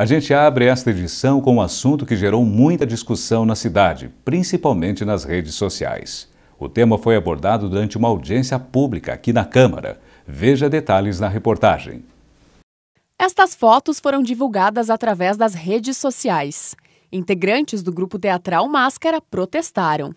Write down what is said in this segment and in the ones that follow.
A gente abre esta edição com um assunto que gerou muita discussão na cidade, principalmente nas redes sociais. O tema foi abordado durante uma audiência pública aqui na Câmara. Veja detalhes na reportagem. Estas fotos foram divulgadas através das redes sociais. Integrantes do grupo teatral Máscara protestaram.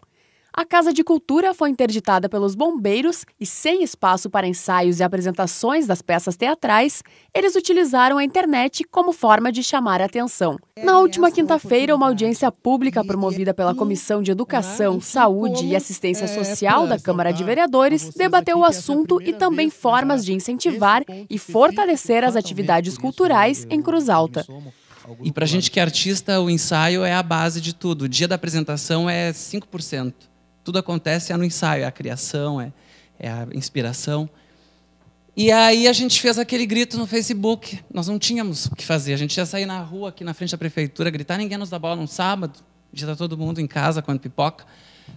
A Casa de Cultura foi interditada pelos bombeiros e, sem espaço para ensaios e apresentações das peças teatrais, eles utilizaram a internet como forma de chamar a atenção. É Na última quinta-feira, uma audiência pública promovida pela Comissão de Educação, Saúde e Assistência é Social da Câmara de Vereadores debateu o assunto e também formas de incentivar e fortalecer as atividades culturais em Cruz Alta. E para a gente que é artista, o ensaio é a base de tudo. O dia da apresentação é 5%. Tudo acontece é no ensaio, é a criação, é, é a inspiração. E aí a gente fez aquele grito no Facebook. Nós não tínhamos o que fazer. A gente ia sair na rua, aqui na frente da prefeitura, gritar, ninguém nos dá bola no sábado. Já está todo mundo em casa quando pipoca.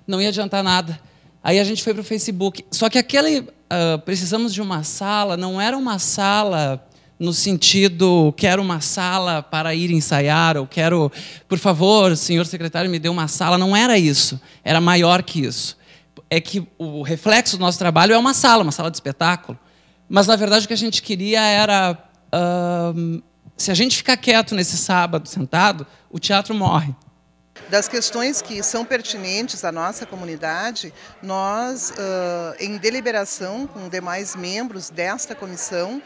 Não ia adiantar nada. Aí a gente foi para o Facebook. Só que aquele. Uh, precisamos de uma sala, não era uma sala no sentido quero uma sala para ir ensaiar ou quero, por favor, senhor secretário, me dê uma sala. Não era isso, era maior que isso. É que o reflexo do nosso trabalho é uma sala, uma sala de espetáculo. Mas na verdade o que a gente queria era uh, se a gente ficar quieto nesse sábado sentado, o teatro morre. Das questões que são pertinentes à nossa comunidade, nós, em deliberação com demais membros desta comissão,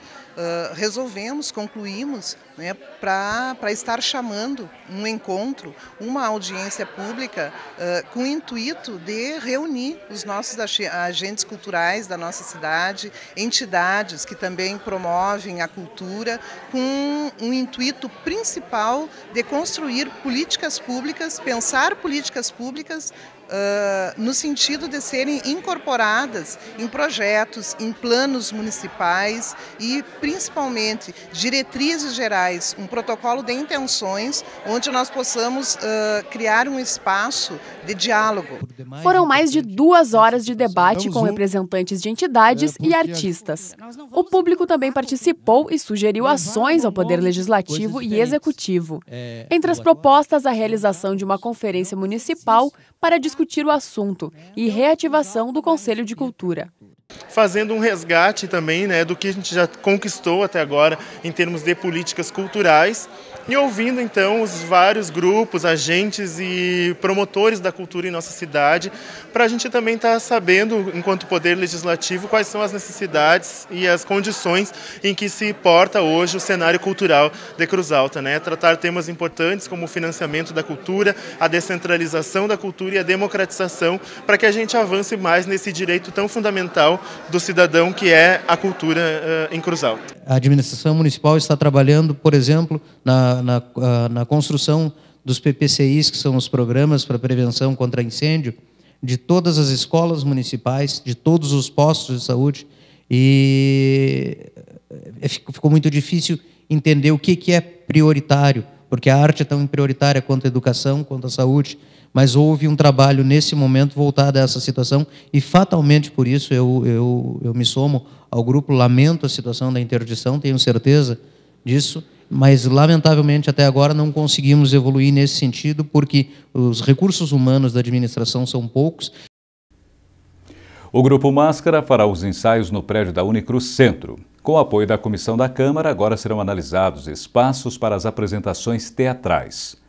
resolvemos, concluímos, né, para estar chamando um encontro, uma audiência pública, uh, com o intuito de reunir os nossos agentes culturais da nossa cidade, entidades que também promovem a cultura, com um intuito principal de construir políticas públicas, pensar políticas públicas uh, no sentido de serem incorporadas em projetos, em planos municipais e, principalmente, diretrizes gerais, um protocolo de intenções, onde nós possamos uh, criar um espaço de diálogo. Foram mais de duas horas de debate com representantes de entidades é, e artistas. O público também participou e sugeriu ações ao Poder Legislativo e Executivo. É, Entre as propostas, a realização de uma conferência municipal para discutir discutir o assunto é, e reativação do né, Conselho de Cultura fazendo um resgate também né, do que a gente já conquistou até agora em termos de políticas culturais e ouvindo então os vários grupos, agentes e promotores da cultura em nossa cidade, para a gente também estar tá sabendo, enquanto poder legislativo, quais são as necessidades e as condições em que se porta hoje o cenário cultural de Cruz Alta, né? Tratar temas importantes como o financiamento da cultura, a descentralização da cultura e a democratização, para que a gente avance mais nesse direito tão fundamental do cidadão que é a cultura uh, em Cruz Alta. A administração municipal está trabalhando, por exemplo, na, na, uh, na construção dos PPCIs, que são os Programas para Prevenção contra Incêndio, de todas as escolas municipais, de todos os postos de saúde, e eh, eh, ficou muito difícil entender o que é prioritário porque a arte é tão prioritária quanto a educação, quanto a saúde, mas houve um trabalho nesse momento voltado a essa situação e fatalmente por isso eu, eu, eu me somo ao grupo, lamento a situação da interdição, tenho certeza disso, mas lamentavelmente até agora não conseguimos evoluir nesse sentido porque os recursos humanos da administração são poucos. O grupo Máscara fará os ensaios no prédio da Unicruz Centro. Com o apoio da comissão da Câmara, agora serão analisados espaços para as apresentações teatrais.